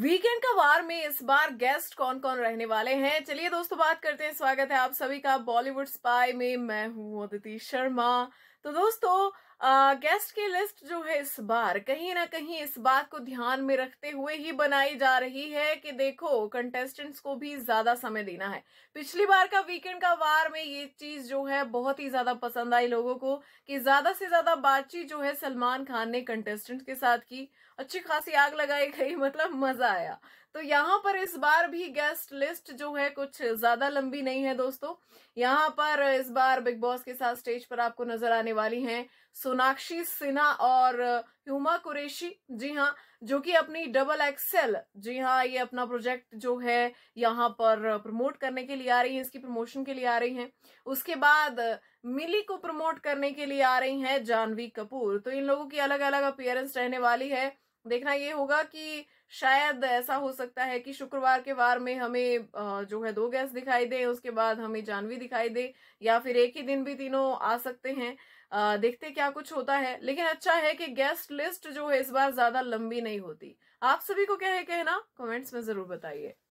weekend का वार में इस बार गेस्ट कौन कौन रहने वाले हैं चलिए दोस्तों बात करते हैं स्वागत है आप सभी का बॉलीवुड स्पाई में मैं हूं अदिति शर्मा तो दोस्तों गेस्ट की लिस्ट जो है इस बार कहीं ना कहीं इस बात को ध्यान में रखते हुए ही बनाई जा रही है कि देखो कंटेस्टेंट्स को भी ज्यादा समय देना है पिछली बार का वीकेंड का वार में ये चीज जो है बहुत ही ज्यादा पसंद आई लोगों को कि ज्यादा से ज्यादा बातचीत जो है सलमान खान ने कंटेस्टेंट के साथ की अच्छी खासी आग लगाई गई मतलब मजा आया तो यहाँ पर इस बार भी गेस्ट लिस्ट जो है कुछ ज्यादा लंबी नहीं है दोस्तों यहाँ पर इस बार बिग बॉस के साथ स्टेज पर आपको नजर आने वाली हैं सोनाक्षी सिन्हा और ह्यूमा कुरेशी जी हाँ जो कि अपनी डबल एक्सेल जी हाँ ये अपना प्रोजेक्ट जो है यहाँ पर प्रमोट करने के लिए आ रही है इसकी प्रमोशन के लिए आ रही हैं उसके बाद मिली को प्रमोट करने के लिए आ रही हैं जानवी कपूर तो इन लोगों की अलग अलग अपियरेंस रहने वाली है देखना ये होगा कि शायद ऐसा हो सकता है कि शुक्रवार के वार में हमें जो है दो गैस दिखाई दे उसके बाद हमें जानवी दिखाई दे या फिर एक ही दिन भी तीनों आ सकते हैं देखते क्या कुछ होता है लेकिन अच्छा है कि गेस्ट लिस्ट जो है इस बार ज्यादा लंबी नहीं होती आप सभी को क्या है कहना कमेंट्स में जरूर बताइए